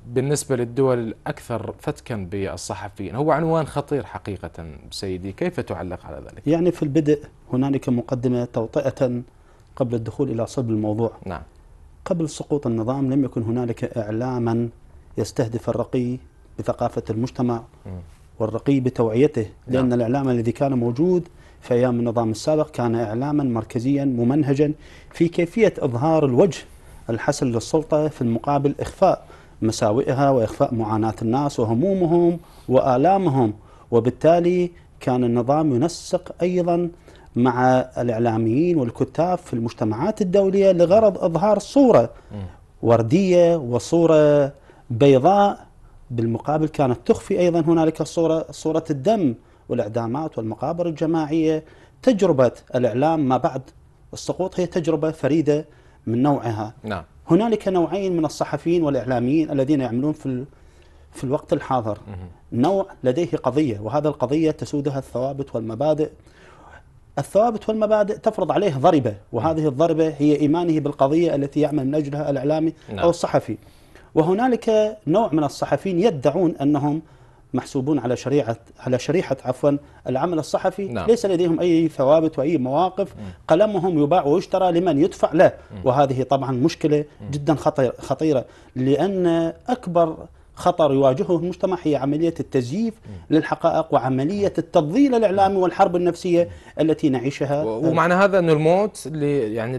بالنسبة للدول الأكثر فتكا بالصحفيين هو عنوان خطير حقيقة سيدي كيف تعلق على ذلك؟ يعني في البدء هنالك مقدمة توطئة قبل الدخول إلى صلب الموضوع نعم قبل سقوط النظام لم يكن هنالك إعلاما يستهدف الرقي بثقافة المجتمع والرقي بتوعيته نعم. لأن الإعلام الذي كان موجود في أيام النظام السابق كان إعلاما مركزيا ممنهجا في كيفية إظهار الوجه الحسن للسلطة في المقابل إخفاء مساوئها وإخفاء معاناة الناس وهمومهم وآلامهم وبالتالي كان النظام ينسق أيضا مع الإعلاميين والكتاب في المجتمعات الدولية لغرض إظهار صورة وردية وصورة بيضاء بالمقابل كانت تخفي أيضا هنالك صورة, صورة الدم والإعدامات والمقابر الجماعية تجربة الإعلام ما بعد السقوط هي تجربة فريدة من نوعها نعم. هنالك نوعين من الصحفيين والإعلاميين الذين يعملون في في الوقت الحاضر مه. نوع لديه قضية وهذا القضية تسودها الثوابت والمبادئ الثوابت والمبادئ تفرض عليه ضربة وهذه الضربة هي إيمانه بالقضية التي يعمل من أجلها الإعلامي نعم. أو الصحفي وهنالك نوع من الصحفيين يدعون أنهم محسوبون على شريعة على شريحة عفوا العمل الصحفي نعم. ليس لديهم أي ثوابت وأي مواقف م. قلمهم يباع ويشترى لمن يدفع له م. وهذه طبعا مشكلة جدا خطير خطيرة لأن أكبر خطر يواجهه المجتمع هي عملية التزييف للحقائق وعملية التضليل الإعلامي والحرب النفسية التي نعيشها ومعنى هذا أن الموت يعني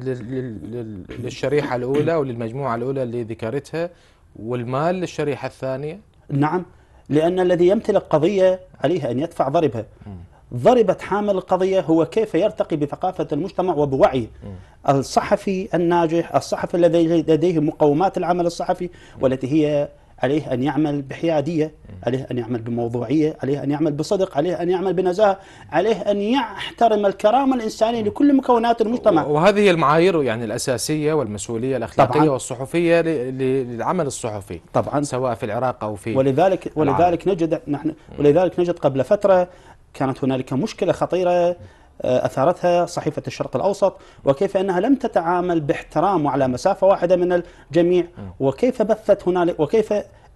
للشريحة الأولى وللمجموعة الأولى اللي ذكرتها والمال للشريحة الثانية نعم لأن الذي يمتلك قضية عليه أن يدفع ضربها ضربة حامل القضية هو كيف يرتقي بثقافة المجتمع وبوعيه الصحفي الناجح الصحفي الذي لديه مقومات العمل الصحفي والتي هي عليه أن يعمل بحيادية عليه أن يعمل بموضوعية عليه أن يعمل بصدق عليه أن يعمل بنزاهة عليه أن يحترم الكرامة الإنسانية لكل مكونات المجتمع وهذه هي المعايير يعني الأساسية والمسؤولية الأخلاقية طبعاً والصحفية للعمل الصحفي طبعا سواء في العراق أو في ولذلك ولذلك نجد نحن ولذلك نجد قبل فترة كانت هنالك مشكلة خطيرة آه، أثارتها صحيفة الشرق الأوسط وكيف أنها لم تتعامل باحترام وعلى مسافة واحدة من الجميع وكيف بثت هنالك وكيف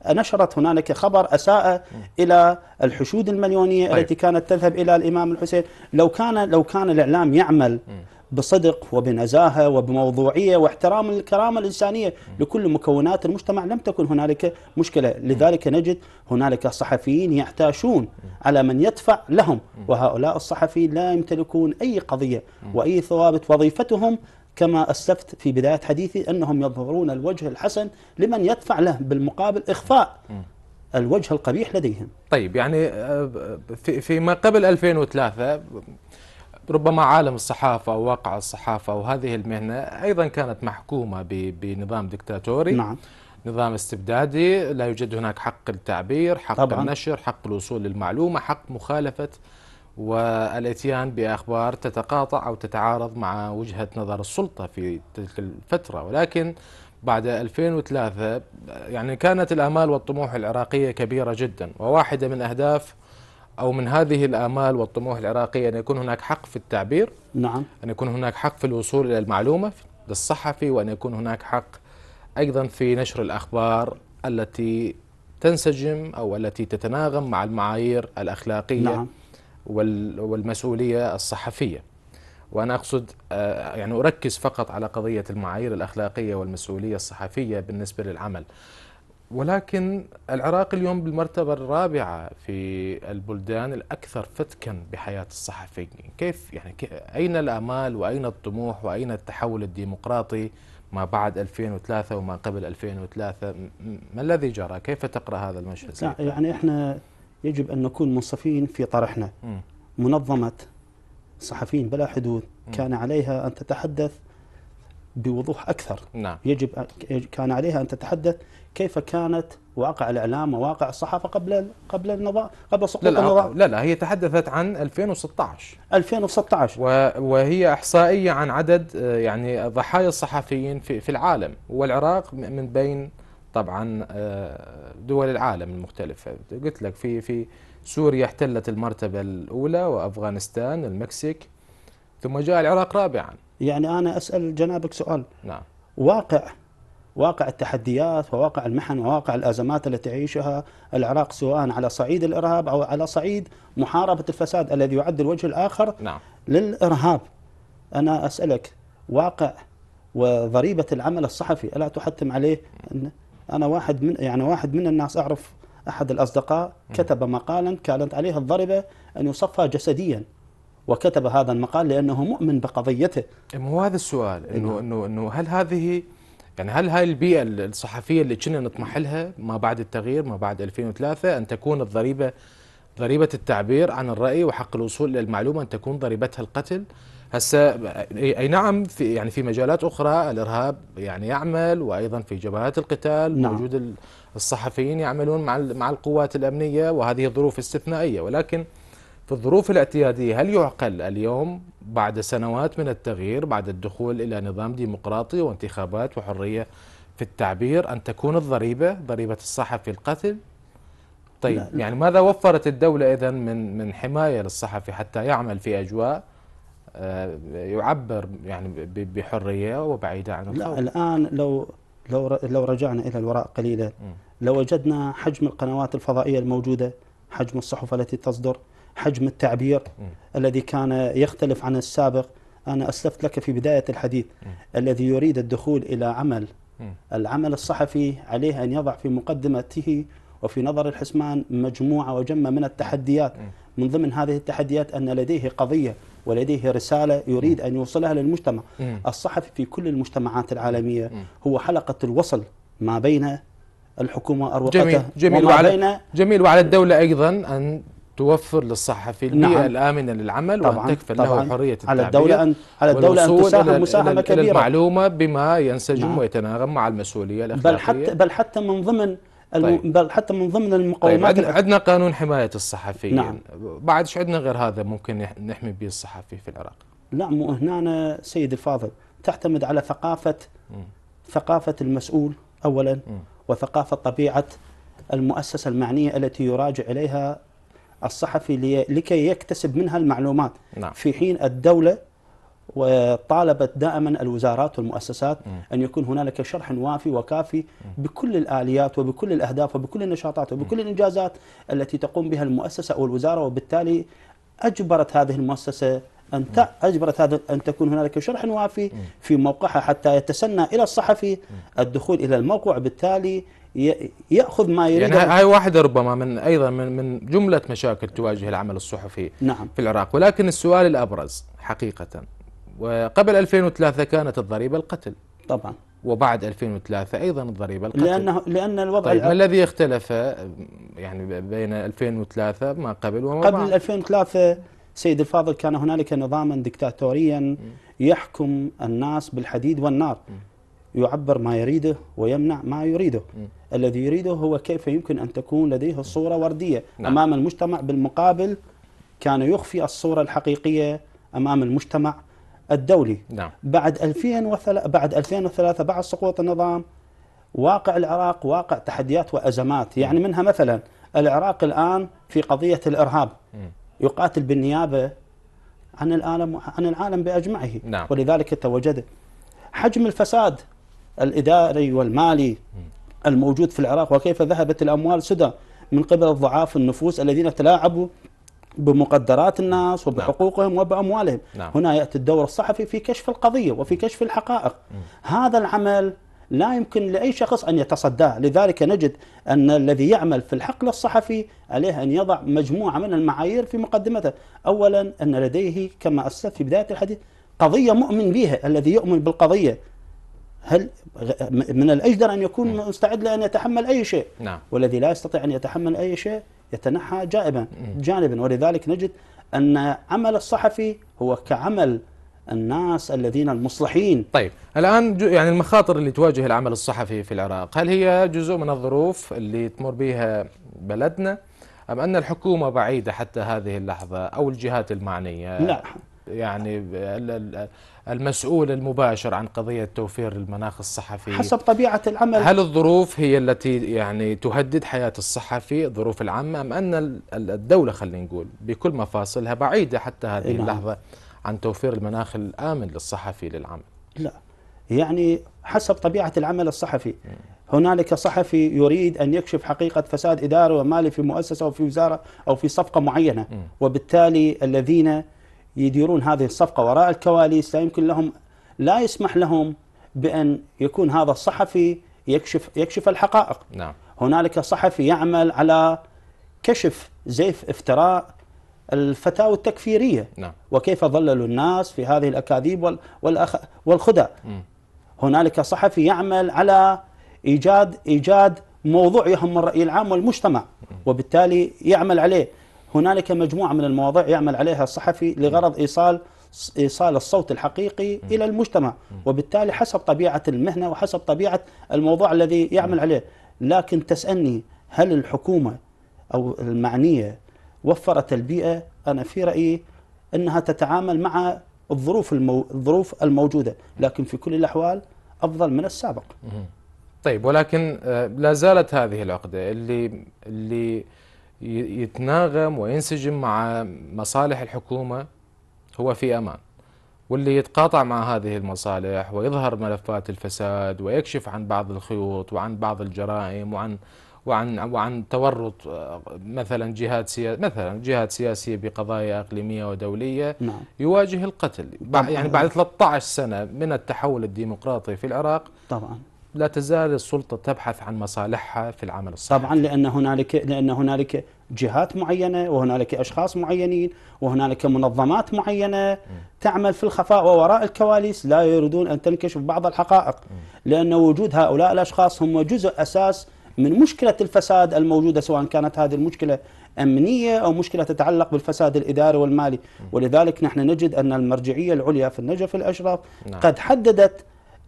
نشرت هنالك خبر اساء الى الحشود المليونيه طيب. التي كانت تذهب الى الامام الحسين لو كان لو كان الاعلام يعمل م. بصدق وبنزاهة وبموضوعية واحترام الكرامة الإنسانية لكل مكونات المجتمع لم تكن هنالك مشكلة لذلك نجد هنالك صحفيين يحتاشون على من يدفع لهم وهؤلاء الصحفيين لا يمتلكون أي قضية وأي ثوابت وظيفتهم كما أسلفت في بداية حديثي أنهم يظهرون الوجه الحسن لمن يدفع له بالمقابل إخفاء الوجه القبيح لديهم طيب يعني آه، في فيما قبل 2003 ربما عالم الصحافة أو واقع الصحافة وهذه المهنة أيضا كانت محكومة بنظام دكتاتوري نعم نظام استبدادي لا يوجد هناك حق التعبير حق طبعا. النشر حق الوصول للمعلومة حق مخالفة والاتيان باخبار تتقاطع او تتعارض مع وجهه نظر السلطه في تلك الفتره ولكن بعد 2003 يعني كانت الامال والطموح العراقيه كبيره جدا وواحده من اهداف أو من هذه الآمال والطموح العراقية أن يكون هناك حق في التعبير نعم أن يكون هناك حق في الوصول إلى المعلومة للصحفي وأن يكون هناك حق أيضا في نشر الأخبار التي تنسجم أو التي تتناغم مع المعايير الأخلاقية نعم. والمسؤولية الصحفية وأنا أقصد آه، يعني أركز فقط على قضية المعايير الأخلاقية والمسؤولية الصحفية بالنسبة للعمل ولكن العراق اليوم بالمرتبة الرابعة في البلدان الأكثر فتكا بحياة الصحفيين كيف يعني أين الأمال وأين الطموح وأين التحول الديمقراطي ما بعد 2003 وما قبل 2003 ما الذي جرى كيف تقرأ هذا المشهد يعني إحنا يجب أن نكون منصفين في طرحنا منظمة صحفيين بلا حدود كان عليها أن تتحدث بوضوح أكثر نعم. يجب كان عليها أن تتحدث كيف كانت واقع الإعلام وواقع الصحافة قبل قبل النظام قبل سقوط لا لا النظام لا لا هي تحدثت عن 2016 2016 وهي إحصائية عن عدد آه، يعني ضحايا الصحفيين في, في العالم والعراق من بين طبعا آه، دول العالم المختلفة قلت لك في في سوريا احتلت المرتبة الأولى وأفغانستان المكسيك ثم جاء العراق رابعا يعني أنا أسأل جنابك سؤال نعم. واقع واقع التحديات وواقع المحن وواقع الأزمات التي يعيشها العراق سواء على صعيد الإرهاب أو على صعيد محاربة الفساد الذي يعد الوجه الآخر نعم. للإرهاب أنا أسألك واقع وضريبة العمل الصحفي ألا تحتم عليه أنا واحد من يعني واحد من الناس أعرف أحد الأصدقاء كتب مقالا كانت عليه الضربة أن يصفى جسديا وكتب هذا المقال لانه مؤمن بقضيته إيه، مو هذا السؤال انه نعم. انه انه هل هذه يعني هل هاي البيئه الصحفيه اللي كنا نطمح لها ما بعد التغيير ما بعد 2003 ان تكون الضريبه ضريبه التعبير عن الراي وحق الوصول إلى المعلومة ان تكون ضريبتها القتل هسه اي نعم في يعني في مجالات اخرى الارهاب يعني يعمل وايضا في جبهات القتال نعم. وجود الصحفيين يعملون مع مع القوات الامنيه وهذه ظروف استثنائيه ولكن في الظروف الاعتيادية هل يعقل اليوم بعد سنوات من التغيير بعد الدخول إلى نظام ديمقراطي وانتخابات وحرية في التعبير أن تكون الضريبة ضريبة الصحفي القتل طيب لا. يعني ماذا وفرت الدولة إذا من من حماية للصحفي حتى يعمل في أجواء آه، يعبر يعني بحرية وبعيدة عن الخوف لا الآن لو لو لو رجعنا إلى الوراء قليلا لوجدنا لو حجم القنوات الفضائية الموجودة حجم الصحف التي تصدر حجم التعبير م. الذي كان يختلف عن السابق أنا أسلفت لك في بداية الحديث م. الذي يريد الدخول إلى عمل م. العمل الصحفي عليه أن يضع في مقدمته وفي نظر الحسمان مجموعة وجمة من التحديات من ضمن هذه التحديات أن لديه قضية ولديه رسالة يريد أن يوصلها للمجتمع الصحفي في كل المجتمعات العالمية هو حلقة الوصل ما بين الحكومة أروقتها جميل, جميل, وعلى, جميل وعلى الدولة أيضا أن توفر للصحفي البيئة نعم. الآمنة للعمل طبعاً وأن تكفل له حرية التعبير على الدولة أن على الدولة أن تساهم مساهمة كبيرة المعلومة بما ينسجم نعم. ويتناغم مع المسؤولية الأخلاقية بل حتى بل حتى من ضمن طيب. بل حتى من ضمن المقومات طيب عندنا قانون حماية الصحفيين نعم. بعد ايش عندنا غير هذا ممكن نحمي به الصحفي في العراق؟ لا مو هنا سيدي الفاضل تعتمد على ثقافة م. ثقافة المسؤول أولا م. وثقافة طبيعة المؤسسة المعنية التي يراجع إليها الصحفي لكي يكتسب منها المعلومات نعم. في حين الدولة وطالبت دائما الوزارات والمؤسسات م. أن يكون هنالك شرح وافي وكافي بكل الآليات وبكل الأهداف وبكل النشاطات وبكل الإنجازات التي تقوم بها المؤسسة أو الوزارة وبالتالي أجبرت هذه المؤسسة أن أجبرت هذا أن تكون هنالك شرح وافي في موقعها حتى يتسنى إلى الصحفي الدخول إلى الموقع بالتالي ياخذ ما يريد يعني هاي واحده ربما من ايضا من من جمله مشاكل تواجه العمل الصحفي نعم. في العراق ولكن السؤال الابرز حقيقه وقبل 2003 كانت الضريبه القتل طبعا وبعد 2003 ايضا الضريبه القتل لانه لان الوضع طيب ما الذي اختلف يعني بين 2003 ما قبل وما قبل بعد؟ 2003 سيد الفاضل كان هنالك نظاما دكتاتوريا يحكم الناس بالحديد والنار م. يعبر ما يريده ويمنع ما يريده م. الذي يريده هو كيف يمكن أن تكون لديه الصورة وردية نعم. أمام المجتمع بالمقابل كان يخفي الصورة الحقيقية أمام المجتمع الدولي نعم. بعد 2003 بعد 2003 بعد سقوط النظام واقع العراق واقع تحديات وأزمات يعني منها مثلا العراق الآن في قضية الإرهاب يقاتل بالنيابة عن العالم عن العالم بأجمعه نعم. ولذلك توجد حجم الفساد الإداري والمالي الموجود في العراق وكيف ذهبت الأموال سدى من قبل الضعاف النفوس الذين تلاعبوا بمقدرات الناس نعم. وبحقوقهم وبأموالهم نعم. هنا يأتي الدور الصحفي في كشف القضية وفي كشف الحقائق م. هذا العمل لا يمكن لأي شخص أن يتصداه لذلك نجد أن الذي يعمل في الحقل الصحفي عليه أن يضع مجموعة من المعايير في مقدمته أولا أن لديه كما أسف في بداية الحديث قضية مؤمن بها الذي يؤمن بالقضية هل من الأجدر أن يكون نعم. مستعد لأن يتحمل أي شيء نعم. والذي لا يستطيع أن يتحمل أي شيء يتنحى جانبا جانبا ولذلك نجد أن عمل الصحفي هو كعمل الناس الذين المصلحين طيب الآن يعني المخاطر اللي تواجه العمل الصحفي في العراق هل هي جزء من الظروف اللي تمر بها بلدنا أم أن الحكومة بعيدة حتى هذه اللحظة أو الجهات المعنية لا يعني المسؤول المباشر عن قضية توفير المناخ الصحفي حسب طبيعة العمل هل الظروف هي التي يعني تهدد حياة الصحفي الظروف العامة أم أن الدولة خلينا نقول بكل مفاصلها بعيدة حتى هذه إيه، نعم. اللحظة عن توفير المناخ الآمن للصحفي للعمل لا يعني حسب طبيعة العمل الصحفي هنالك صحفي يريد أن يكشف حقيقة فساد إداري ومالي في مؤسسة أو في وزارة أو في صفقة معينة وبالتالي الذين يديرون هذه الصفقة وراء الكواليس لا يمكن لهم لا يسمح لهم بأن يكون هذا الصحفي يكشف يكشف الحقائق نعم. هنالك صحفي يعمل على كشف زيف افتراء الفتاوى التكفيرية نعم. وكيف ضللوا الناس في هذه الأكاذيب والأخ... والخدع هنالك صحفي يعمل على إيجاد إيجاد موضوع يهم الرأي العام والمجتمع وبالتالي يعمل عليه هنالك مجموعة من المواضيع يعمل عليها الصحفي لغرض إيصال إيصال الصوت الحقيقي إلى المجتمع وبالتالي حسب طبيعة المهنة وحسب طبيعة الموضوع الذي يعمل عليه لكن تسألني هل الحكومة أو المعنية وفرت البيئة أنا في رأيي أنها تتعامل مع الظروف المو... الظروف الموجودة لكن في كل الأحوال أفضل من السابق طيب ولكن آه، لا زالت هذه العقدة اللي اللي يتناغم وينسجم مع مصالح الحكومة هو في أمان واللي يتقاطع مع هذه المصالح ويظهر ملفات الفساد ويكشف عن بعض الخيوط وعن بعض الجرائم وعن وعن وعن تورط آه، مثلا جهات سياسية مثلا جهات سياسيه بقضايا اقليميه ودوليه نعم. يواجه القتل طبعاً. يعني بعد 13 سنه من التحول الديمقراطي في العراق طبعا لا تزال السلطة تبحث عن مصالحها في العمل الصحفي طبعا لأن هنالك لأن هنالك جهات معينة وهنالك أشخاص معينين وهنالك منظمات معينة تعمل في الخفاء ووراء الكواليس لا يريدون أن تنكشف بعض الحقائق لأن وجود هؤلاء الأشخاص هم جزء أساس من مشكلة الفساد الموجودة سواء كانت هذه المشكلة أمنية أو مشكلة تتعلق بالفساد الإداري والمالي ولذلك نحن نجد أن المرجعية العليا في النجف الأشرف نعم. قد حددت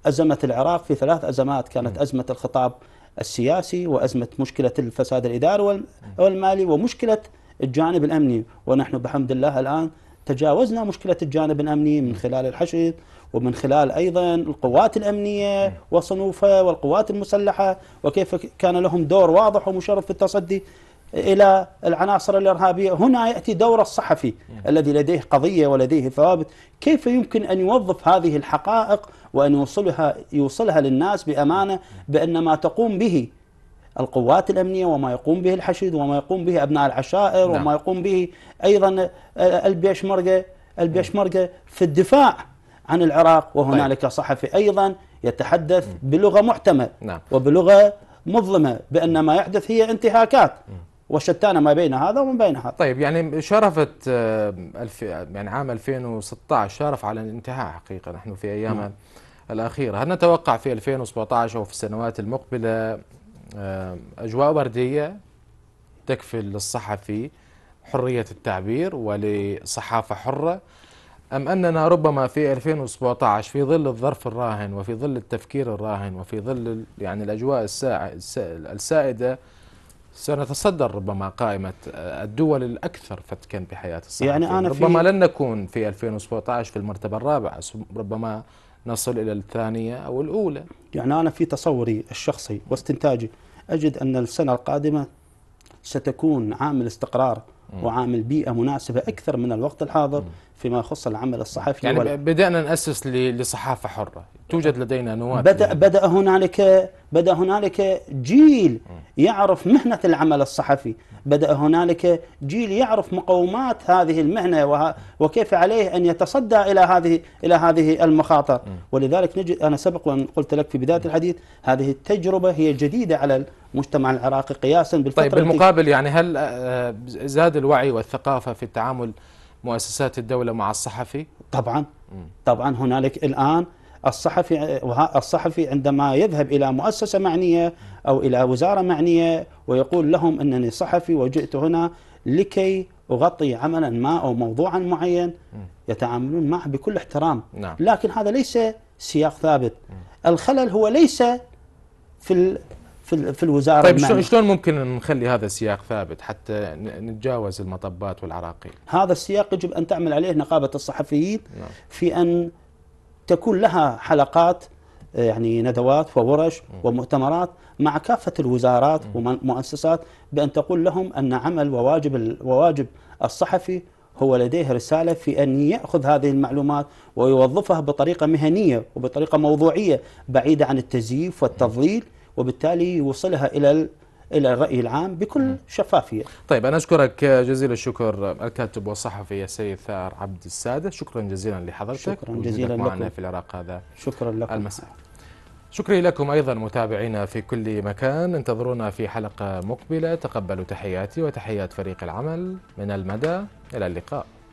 أزمة العراق في ثلاث أزمات كانت أزمة الخطاب السياسي وأزمة مشكلة الفساد الإداري والمالي ومشكلة الجانب الأمني ونحن بحمد الله الآن تجاوزنا مشكلة الجانب الأمني من خلال الحشد ومن خلال أيضا القوات الأمنية وصنوفها والقوات المسلحة وكيف كان لهم دور واضح ومشرف في التصدي إلى العناصر الإرهابية هنا يأتي دور الصحفي الذي لديه قضية ولديه ثوابت كيف يمكن أن يوظف هذه الحقائق وأن يوصلها, يوصلها للناس بأمانة بأن ما تقوم به القوات الأمنية وما يقوم به الحشد وما يقوم به أبناء العشائر نعم. وما يقوم به أيضا آه، البيشمركة البيشمركة في الدفاع عن العراق وهنالك طيب. صحفي أيضا يتحدث بلغة محتمة نعم. وبلغة مظلمة بأن ما يحدث هي انتهاكات وشتان ما بين هذا وما بين هذا طيب يعني شرفت آه، يعني عام 2016 شرف على الانتهاء حقيقه نحن في ايامنا نعم. الاخيره هل نتوقع في 2017 او في السنوات المقبله آه، اجواء ورديه تكفي للصحفي حريه التعبير ولصحافه حره أم أننا ربما في 2017 في ظل الظرف الراهن وفي ظل التفكير الراهن وفي ظل يعني الأجواء السائدة سنتصدر ربما قائمة الدول الأكثر فتكا بحياة الصحفيين يعني أنا ربما لن نكون في 2017 في المرتبة الرابعة ربما نصل إلى الثانية أو الأولى يعني أنا في تصوري الشخصي واستنتاجي أجد أن السنة القادمة ستكون عامل استقرار وعامل بيئة مناسبة أكثر من الوقت الحاضر فيما يخص العمل الصحفي يعني ولا. بدأنا نأسس لصحافة حرة توجد لدينا نواة بدأ, بدأ هنالك بدأ هنالك جيل يعرف مهنة العمل الصحفي بدأ هنالك جيل يعرف مقومات هذه المهنة وكيف عليه أن يتصدى إلى هذه إلى هذه المخاطر ولذلك نجد أنا سبق وأن قلت لك في بداية الحديث هذه التجربة هي جديدة على المجتمع العراقي قياسا بالفترة طيب بالمقابل يعني هل آه، آه، زاد الوعي والثقافة في التعامل مؤسسات الدولة مع الصحفي طبعا طبعا هنالك الآن الصحفي الصحفي عندما يذهب الى مؤسسه معنيه او الى وزاره معنيه ويقول لهم انني صحفي وجئت هنا لكي اغطي عملا ما او موضوعا معين يتعاملون معه بكل احترام نعم. لكن هذا ليس سياق ثابت الخلل هو ليس في في في الوزاره طيب المعنى. شلون ممكن نخلي هذا السياق ثابت حتى نتجاوز المطبات والعراقيل؟ هذا السياق يجب ان تعمل عليه نقابه الصحفيين نعم. في ان تكون لها حلقات آه، يعني ندوات وورش ومؤتمرات مع كافه الوزارات والمؤسسات بان تقول لهم ان عمل وواجب وواجب الصحفي هو لديه رسالة في أن يأخذ هذه المعلومات ويوظفها بطريقة مهنية وبطريقة موضوعية بعيدة عن التزييف والتضليل وبالتالي يوصلها الى الى الراي العام بكل شفافيه. طيب انا اشكرك جزيل الشكر الكاتب والصحفي السيد ثار عبد الساده، شكرا جزيلا لحضرتك شكرا جزيلا معنا لكم. في العراق هذا شكرا لكم المساء. شكري لكم أيضا متابعينا في كل مكان انتظرونا في حلقة مقبلة تقبلوا تحياتي وتحيات فريق العمل من المدى إلى اللقاء